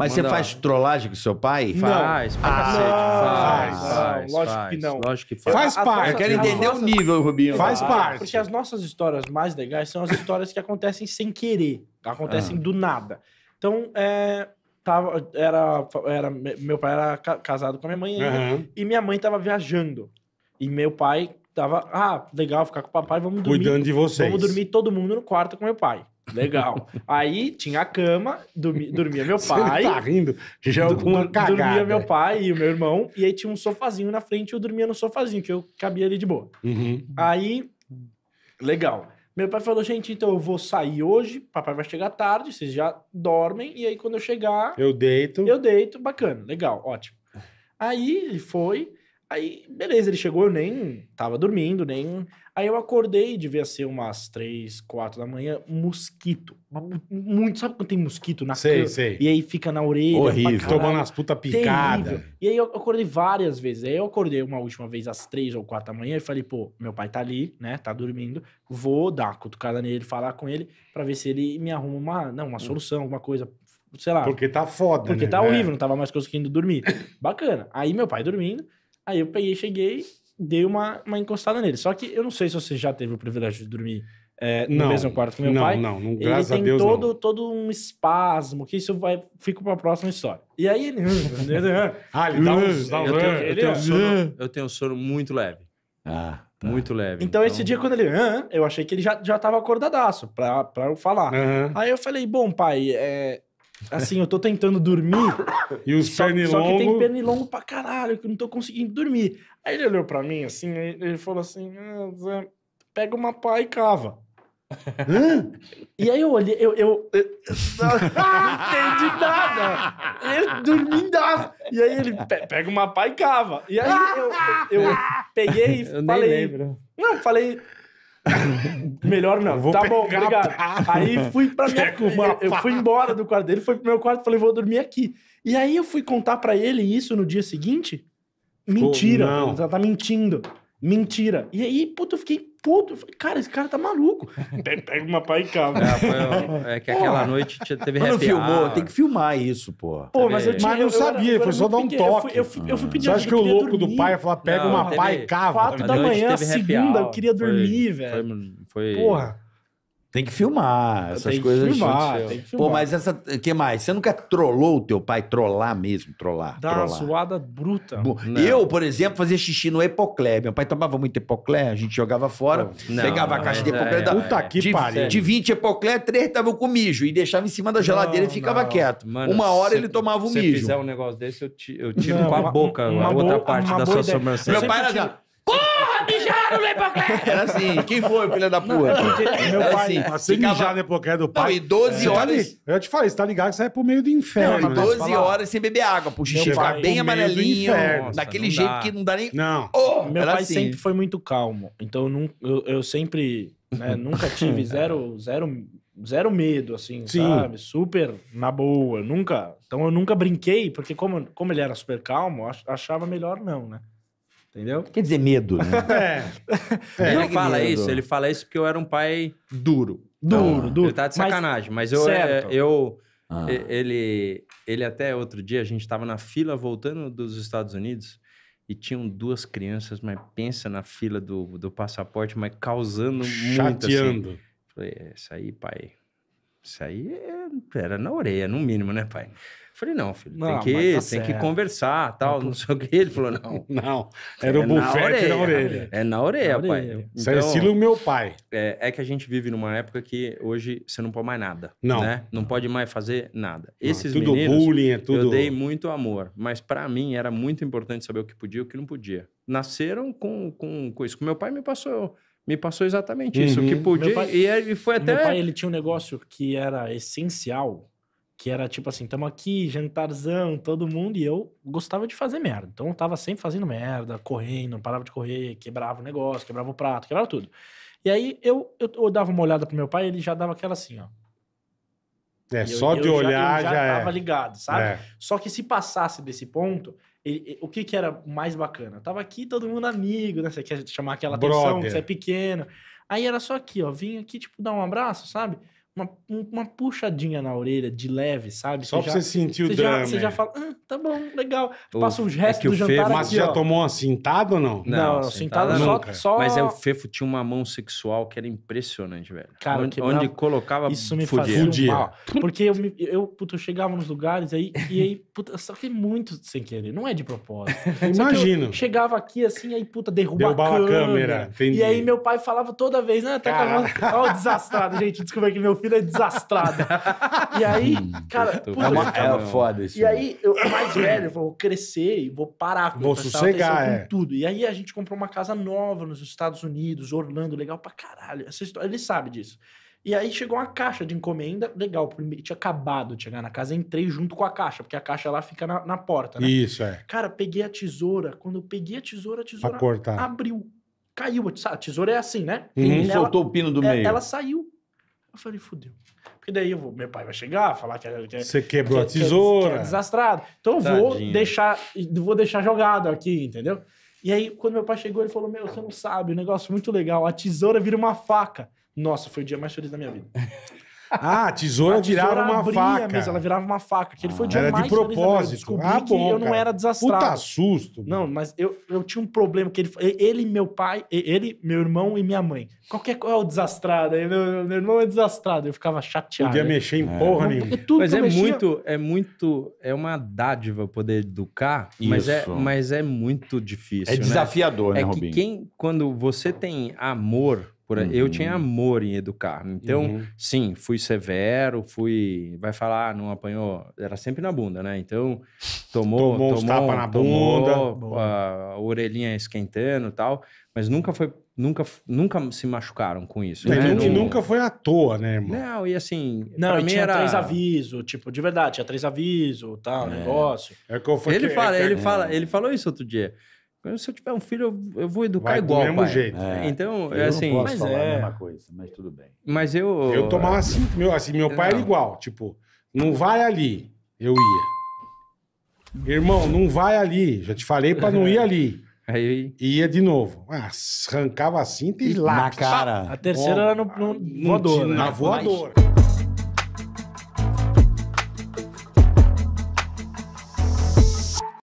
Mas Manda você faz trollagem com seu pai? Não. Faz, ah, Faz, faz, faz, Lógico faz, que não. Lógico que faz. Faz parte. Eu quero entender nossas... o nível, Rubinho. Faz parte. Porque as nossas histórias mais legais são as histórias que acontecem sem querer. Acontecem ah. do nada. Então, é, tava, era, era, meu pai era casado com a minha mãe uhum. e minha mãe tava viajando. E meu pai tava, ah, legal ficar com o papai, vamos dormir. Cuidando de vocês. Vamos dormir todo mundo no quarto com meu pai. Legal. Aí tinha a cama, dormi, dormia meu pai. Você tá rindo é alguma cagada. Dormia meu pai e o meu irmão. E aí tinha um sofazinho na frente e eu dormia no sofazinho, que eu cabia ali de boa. Uhum. Aí, legal. Meu pai falou, gente, então eu vou sair hoje, papai vai chegar tarde, vocês já dormem. E aí quando eu chegar... Eu deito. Eu deito, bacana, legal, ótimo. Aí ele foi... Aí, beleza, ele chegou, eu nem tava dormindo, nem. Aí eu acordei, devia ser umas três, quatro da manhã, mosquito. Muito, sabe quando tem mosquito na sei, cama? Sei. E aí fica na orelha. Horrível. Tomando as puta picada. E aí eu acordei várias vezes. Aí eu acordei uma última vez às três ou quatro da manhã e falei, pô, meu pai tá ali, né? Tá dormindo. Vou dar uma cutucada nele, falar com ele, para ver se ele me arruma uma, não, uma solução, alguma coisa sei lá. Porque tá foda, Porque né? tá é. horrível, é. não tava mais conseguindo dormir. Bacana. Aí meu pai dormindo, Aí eu peguei, cheguei, dei uma, uma encostada nele. Só que eu não sei se você já teve o privilégio de dormir é, no não, mesmo quarto que meu não, pai. Não, não, graças ele tem a Deus todo, não. todo um espasmo, que isso vai, fica pra próxima história. E aí ele... ah, ele dá um eu, tenho, ah, eu, é. um sono, eu tenho um sono muito leve. Ah, tá. Muito leve. Então, então, esse dia, quando ele... Ah, eu achei que ele já, já tava acordadaço pra, pra eu falar. Uhum. Aí eu falei, bom, pai, é, Assim, eu tô tentando dormir. e os só, Só que tem pernilongo pra caralho, que eu não tô conseguindo dormir. Aí ele olhou pra mim, assim, ele falou assim, ah, Zé, pega uma pá e cava. Hã? E aí eu olhei, eu, eu, eu, eu não entendi nada. Eu dormi dava. E aí ele pe pega uma pá e cava. E aí eu, eu, eu peguei e falei. Não, falei, Melhor não. Vou tá bom, obrigado. Aí fui pra minha Eu fui embora do quarto dele, foi pro meu quarto, falei, vou dormir aqui. E aí eu fui contar para ele isso no dia seguinte. Mentira, Pô, ela tá mentindo. Mentira. E aí, puta, eu fiquei puto. cara, esse cara tá maluco. Pega uma pai e calma. É, ah, é que porra. aquela noite teve Quando happy filmou, tem que filmar isso, pô. Pô, mas eu tinha. Mas não eu sabia, era, foi só dar um toque. Eu fui, eu fui, ah. pedir Você acha que, o louco dormir. do pai ia falar, pega não, uma teve, pai e cava? Quatro da manhã, segunda, eu queria dormir, foi, velho. Foi, foi, Porra. Tem que filmar essas coisas. Que filmar, tem que filmar. Pô, mas essa. que mais? Você nunca trollou o teu pai? Trollar mesmo, trollar. Dá uma zoada bruta. eu, por exemplo, fazia xixi no epoclé. Meu pai tomava muito epoclé, a gente jogava fora, não, pegava não, a caixa de epoclé. É, da, puta que de, pariu. De 20 epoclé, 3 tava com mijo e deixava em cima da geladeira não, e ficava quieto. Mano, uma hora se, ele tomava o mijo. Se fizer um negócio desse, eu, eu tiro com a boca uma, a outra boa, parte da sua sobrancelha. Meu pai era Porra, mijaram no Epoclé! Era assim, quem foi, filha da porra? Meu pai, assim, assim ficava... mijar no do pai. Não, e 12 é. Tá horas... eu te falei, você tá ligado que você é pro meio do inferno. Não, e 12 né? horas sem beber água, pro xixi ficar bem amarelinho, inferno, daquele jeito dá. que não dá nem... Não. Oh, meu pai assim. sempre foi muito calmo, então eu, eu, eu sempre... Né, nunca tive zero, zero, zero medo, assim, Sim. sabe? Super na boa, nunca... Então eu nunca brinquei, porque como, como ele era super calmo, achava melhor não, né? Entendeu? Quer dizer, medo, né? é. é. Ele fala medo. isso, ele fala isso porque eu era um pai duro. Duro, ah. duro. Ele tá de sacanagem, mas, mas eu. É, certo. eu ah. ele, ele até outro dia, a gente tava na fila voltando dos Estados Unidos e tinham duas crianças, mas pensa na fila do, do passaporte, mas causando Chateando. muito. Assim. Falei, é isso aí, pai. Isso aí era na orelha, no mínimo, né, pai? Falei, não, filho, não, tem, que, tá tem que conversar, tal, não, não sei o que. Ele falou, não. Não, era é o bufete na orelha. Na orelha. É na orelha, na pai. Orelha. Então, o é meu pai. É, é, que a gente vive numa época que hoje você não pode mais nada. Não. Né? Não pode mais fazer nada. Não, é Esses tudo meninos, bullying, é tudo... eu dei muito amor. Mas para mim era muito importante saber o que podia e o que não podia. Nasceram com, com, com isso. Meu pai me passou me passou exatamente uhum. isso, que podia. Pai, e é, foi até. Meu pai ele tinha um negócio que era essencial, que era tipo assim: estamos aqui, jantarzão, todo mundo, e eu gostava de fazer merda. Então eu tava sempre fazendo merda, correndo, parava de correr, quebrava o negócio, quebrava o prato, quebrava tudo. E aí eu, eu, eu dava uma olhada pro meu pai, ele já dava aquela assim, ó. É, só eu de olhar já, eu já, já é. tava é. ligado, sabe? É. Só que se passasse desse ponto, ele, ele, o que que era mais bacana? Tava aqui todo mundo amigo, né? Você quer chamar aquela Brother. atenção, você é pequeno. Aí era só aqui, ó, vim aqui, tipo, dar um abraço, sabe? uma, uma puxadinha na orelha, de leve, sabe? Só você pra já, você sentir o você drama. você já é. fala, ah, tá bom, legal. Passa os é restos é do jantar Fefo, Mas aqui, já ó. tomou uma cintada ou não? Não, não cintada, só, só... Mas é, o Fefo tinha uma mão sexual que era impressionante, velho. Cara, onde, onde colocava, Isso me fudia. fazia fudia. mal. Porque eu, eu, puta, eu chegava nos lugares aí, e aí, puta, só que muito sem querer. Não é de propósito. Imagino. Chegava aqui assim, aí, puta, derruba a câmera. câmera. E aí meu pai falava toda vez, né? Tá com a mão... o desastrado, gente. Desculpa é que meu filho vida é desastrada. e aí, cara. Puta, é uma cara foda isso. E aí, eu é mais velho, eu vou crescer e vou parar com Vou sossegar, é. tudo. E aí a gente comprou uma casa nova nos Estados Unidos, Orlando, legal pra caralho. Essa história, ele sabe disso. E aí chegou uma caixa de encomenda, legal, primeiro, tinha acabado de chegar na casa, entrei junto com a caixa, porque a caixa lá fica na, na porta, né? Isso, é. Cara, peguei a tesoura, quando eu peguei a tesoura, a tesoura abriu, caiu, a tesoura é assim, né? Uhum. Ela, soltou o pino do é, meio. Ela saiu, eu falei, fudeu. Porque daí eu vou, meu pai vai chegar, falar que é, você quebrou que, a tesoura. Que é, que é desastrado. Então eu vou deixar, vou deixar jogado aqui, entendeu? E aí, quando meu pai chegou, ele falou: Meu, você não sabe, um negócio é muito legal. A tesoura vira uma faca. Nossa, foi o dia mais feliz da minha vida. Ah, tesoura a tesoura virava uma faca. ela virava uma faca. Que ele foi o dia era de propósito. Feliz ah, bom, que eu não era desastrado. Puta susto. Não, mas eu, eu tinha um problema que ele, ele, meu pai, ele, meu irmão e minha mãe. Qualquer é, qual é o desastrado? Meu, meu irmão é desastrado. Eu ficava chateado. Podia mexer em é. porra nenhuma. Mas é mexia... muito, é muito, é uma dádiva poder educar, Isso. mas é, mas é muito difícil. É né? desafiador, né, né É que Robinho? quem, quando você tem amor por... Uhum. Eu tinha uhum. amor em educar. Então, uhum. sim, fui severo, fui. Vai falar, ah, não apanhou. Era sempre na bunda, né? Então, tomou. Tomou, tomou tapa na bunda. Tomou, a, a orelhinha esquentando e tal. Mas nunca foi nunca, nunca se machucaram com isso. É, né? não... nunca foi à toa, né, irmão? Não, e assim. Não, e tinha era... três avisos, tipo, de verdade, tinha três avisos, tal, é. negócio. É que eu fui ele, que, é fala, é que... ele, é fala, ele falou isso outro dia. Se eu tiver um filho, eu, eu vou educar Vai igual. Do mesmo pai. jeito. É. Então, eu é assim. Não posso mas falar é... a mesma coisa, mas tudo bem. Mas eu. Eu tomava assim, meu, assim, meu pai não. era igual. Tipo, não vai ali. Eu ia. Irmão, não vai ali. Já te falei para não ir ali. Aí ia de novo. Ah, arrancava a cinta e lá. Na cara. A terceira era no, no, voador. Na né? voadora.